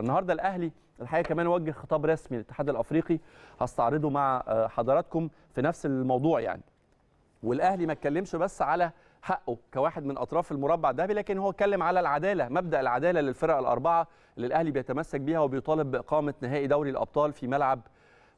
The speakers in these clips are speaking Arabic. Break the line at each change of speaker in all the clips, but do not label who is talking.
النهارده الاهلي الحقيقه كمان وجه خطاب رسمي للاتحاد الافريقي هستعرضه مع حضراتكم في نفس الموضوع يعني والاهلي ما اتكلمش بس على حقه كواحد من اطراف المربع الذهبي لكن هو اتكلم على العداله مبدا العداله للفرق الاربعه اللي الاهلي بيتمسك بيها وبيطالب باقامه نهائي دوري الابطال في ملعب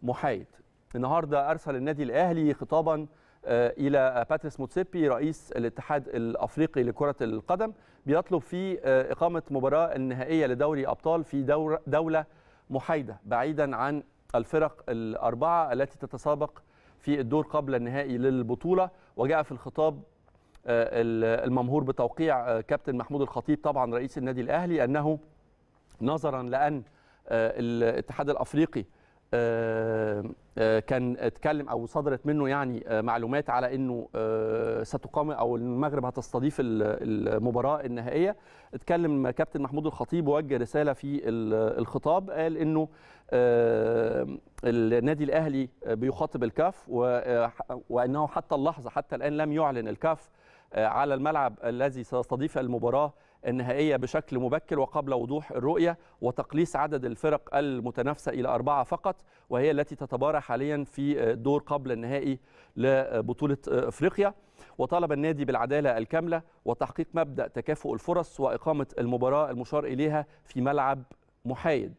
محايد النهارده ارسل النادي الاهلي خطابا آه، الى باتريس موتسيبي رئيس الاتحاد الافريقي لكره القدم بيطلب فيه آه، اقامه مباراه النهائيه لدوري ابطال في دور دوله محايده بعيدا عن الفرق الاربعه التي تتسابق في الدور قبل النهائي للبطوله وجاء في الخطاب آه، الممهور بتوقيع كابتن محمود الخطيب طبعا رئيس النادي الاهلي انه نظرا لان الاتحاد الافريقي آه، آه، كان اتكلم او صدرت منه يعني آه، معلومات على انه ستقام او المغرب هتستضيف المباراه النهائيه اتكلم كابتن محمود الخطيب ووجه رساله في الخطاب قال انه النادي الاهلي بيخاطب الكاف وانه حتى اللحظه حتى الان لم يعلن الكاف على الملعب الذي سيستضيف المباراه النهائية بشكل مبكر وقبل وضوح الرؤية وتقليص عدد الفرق المتنافسة إلى أربعة فقط وهي التي تتبارى حاليا في دور قبل النهائي لبطولة أفريقيا وطالب النادي بالعدالة الكاملة وتحقيق مبدأ تكافؤ الفرص وإقامة المباراة المشار إليها في ملعب محايد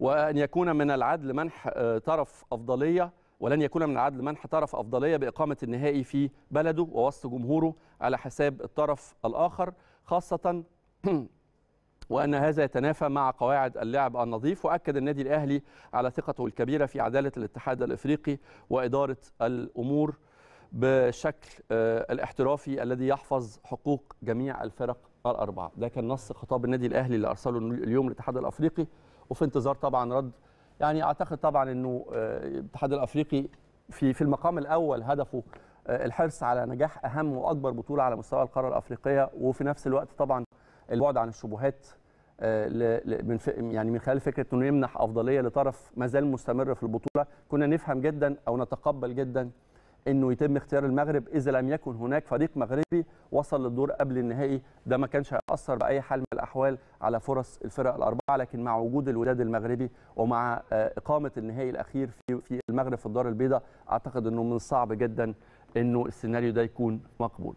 وأن يكون من العدل منح طرف أفضلية ولن يكون من العدل منح طرف أفضلية بإقامة النهائي في بلده ووسط جمهوره على حساب الطرف الآخر خاصة وأن هذا يتنافى مع قواعد اللعب النظيف وأكد النادي الأهلي على ثقته الكبيرة في عدالة الاتحاد الإفريقي وإدارة الأمور بشكل آه، الاحترافي الذي يحفظ حقوق جميع الفرق الأربعة ده كان نص خطاب النادي الأهلي اللي أرسله اليوم الاتحاد الأفريقي وفي انتظار طبعا رد يعني اعتقد طبعا انه آه، الاتحاد الافريقي في في المقام الاول هدفه آه، الحرص على نجاح اهم واكبر بطوله على مستوى القاره الافريقيه وفي نفس الوقت طبعا البعد عن الشبهات آه، من يعني من خلال فكره انه يمنح افضليه لطرف ما زال مستمر في البطوله كنا نفهم جدا او نتقبل جدا انه يتم اختيار المغرب اذا لم يكن هناك فريق مغربي وصل للدور قبل النهائي ده ما كانش هيأثر باي حال من الاحوال على فرص الفرق الاربعه لكن مع وجود الوداد المغربي ومع آه، اقامه النهائي الاخير في في المغرب في الدار البيضاء اعتقد انه من الصعب جدا انه السيناريو ده يكون مقبول